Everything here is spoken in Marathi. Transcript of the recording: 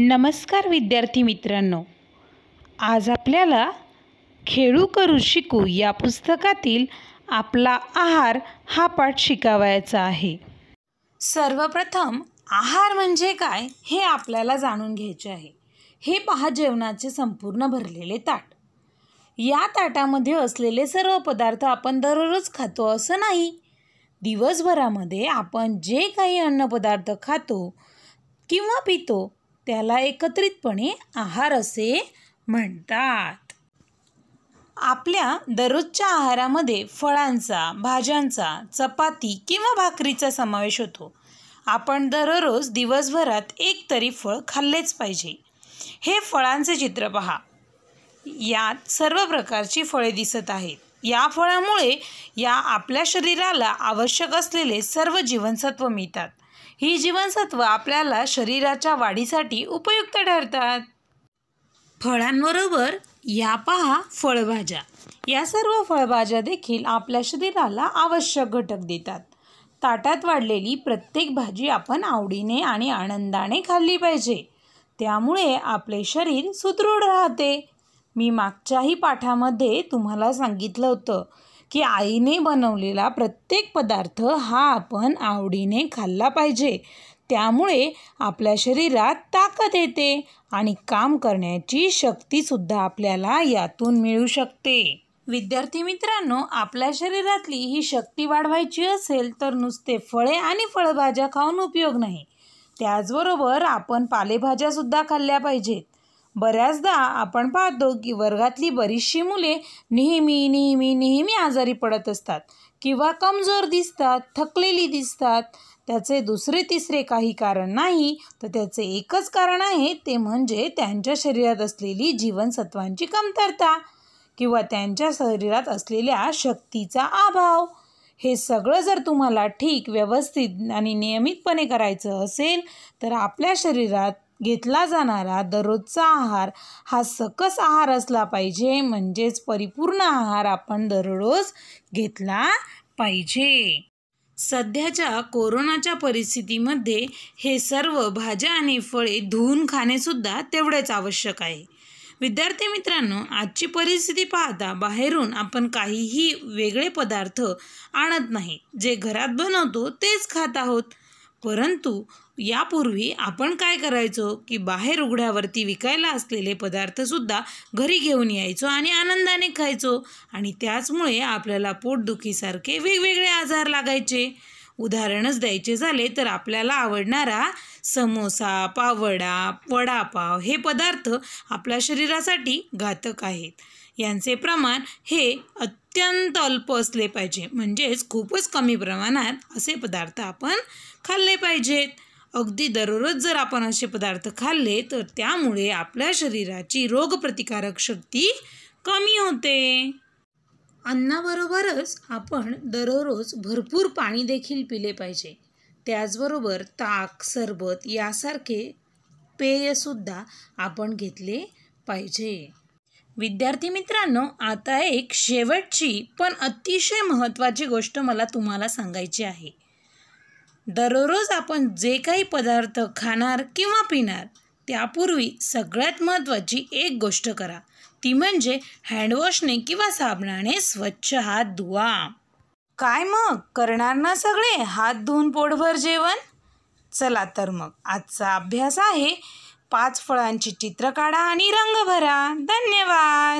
नमस्कार विद्यार्थी मित्रांनो आज आपल्याला खेळू करू शिकू या पुस्तकातील आपला आहार हा पाठ शिकावायचा आहे सर्वप्रथम आहार म्हणजे काय हे आपल्याला जाणून घ्यायचे आहे हे पहा जेवणाचे संपूर्ण भरलेले ताट या ताटामध्ये असलेले सर्व पदार्थ आपण दररोज खातो असं नाही दिवसभरामध्ये आपण जे काही अन्नपदार्थ खातो किंवा पितो त्याला एकत्रितपणे आहार असे म्हणतात आपल्या दररोजच्या आहारामध्ये फळांचा भाज्यांचा चपाती किंवा भाकरीचा समावेश होतो आपण दररोज दिवसभरात एक तरी फळ खाल्लेच पाहिजे हे फळांचे चित्र पहा यात सर्व प्रकारची फळे दिसत आहेत या फळामुळे या आपल्या शरीराला आवश्यक असलेले सर्व जीवनसत्व मिळतात ही जीवनसत्व आपल्याला शरीराच्या वाढीसाठी उपयुक्त ठरतात फळांबरोबर या पहा फळभाज्या या सर्व फळभाज्या देखील आपल्या शरीराला आवश्यक घटक देतात ताटात वाढलेली प्रत्येक भाजी आपण आवडीने आणि आनंदाने खाल्ली पाहिजे त्यामुळे आपले शरीर सुदृढ राहते मी मागच्याही पाठामध्ये तुम्हाला सांगितलं होतं की आईने बनवलेला प्रत्येक पदार्थ हा आपण आवडीने खाल्ला पाहिजे त्यामुळे आपल्या शरीरात ताकद येते आणि काम करण्याची शक्तीसुद्धा आपल्याला यातून मिळू शकते विद्यार्थी मित्रांनो आपल्या शरीरातली ही शक्ती वाढवायची असेल तर नुसते फळे आणि फळभाज्या खाऊन उपयोग नाही त्याचबरोबर आपण पालेभाज्यासुद्धा खाल्ल्या पाहिजेत बऱ्याचदा आपण पाहतो की वर्गातली बरीचशी मुले नेहमी नेहमी नेहमी आजारी पडत असतात किंवा कमजोर दिसतात थकलेली दिसतात त्याचे दुसरे तिसरे काही कारण नाही तर त्याचे एकच कारण आहे ते म्हणजे त्यांच्या शरीरात असलेली जीवनसत्वांची कमतरता किंवा त्यांच्या शरीरात असलेल्या शक्तीचा अभाव हे सगळं जर तुम्हाला ठीक व्यवस्थित आणि नियमितपणे करायचं असेल तर आपल्या शरीरात घेतला जाणारा दररोजचा आहार हा सकस आहार असला पाहिजे म्हणजेच परिपूर्ण आहार आपण दररोज घेतला पाहिजे सध्याच्या कोरोनाच्या परिस्थितीमध्ये हे सर्व भाज्या आणि फळे धुवून खाणेसुद्धा तेवढेच आवश्यक आहे विद्यार्थी मित्रांनो आजची परिस्थिती पाहता बाहेरून आपण काहीही वेगळे पदार्थ आणत नाही जे घरात बनवतो तेच खात आहोत परंतु यापूर्वी आपण काय करायचो की बाहेर उघड्यावरती विकायला असलेले पदार्थसुद्धा घरी घेऊन यायचो आणि आनंदाने खायचो आणि त्याचमुळे आपल्याला पोटदुखीसारखे वेगवेगळे आजार लागायचे उदाहरणच द्यायचे झाले तर आपल्याला आवडणारा समोसा पावडा वडापाव हे पदार्थ आपल्या शरीरासाठी घातक आहेत यांचे प्रमाण हे अत्यंत अल्प असले पाहिजे म्हणजेच खूपच कमी प्रमाणात असे पदार्थ आपण खाल्ले पाहिजेत अगदी दररोज जर आपण असे पदार्थ खाल्ले तर त्यामुळे आपल्या शरीराची रोगप्रतिकारक शक्ती कमी होते अन्नाबरोबरच आपण दररोज भरपूर पाणी देखील पिले पाहिजे त्याचबरोबर ताक सरबत यासारखे पेयसुद्धा आपण घेतले पाहिजे विद्यार्थी मित्रांनो आता एक शेवटची पण अतिशय महत्त्वाची गोष्ट मला तुम्हाला सांगायची आहे दररोज आपण जे काही पदार्थ खाणार किंवा पिणार त्यापूर्वी सगळ्यात महत्त्वाची एक गोष्ट करा ती म्हणजे हँडवॉशने किंवा साबणाने स्वच्छ हात धुवा काय मग करणार ना सगळे हात धुवून पोटभर जेवण चला तर मग आजचा अभ्यास आहे पाच फळांची चित्र काढा आणि रंग भरा धन्यवाद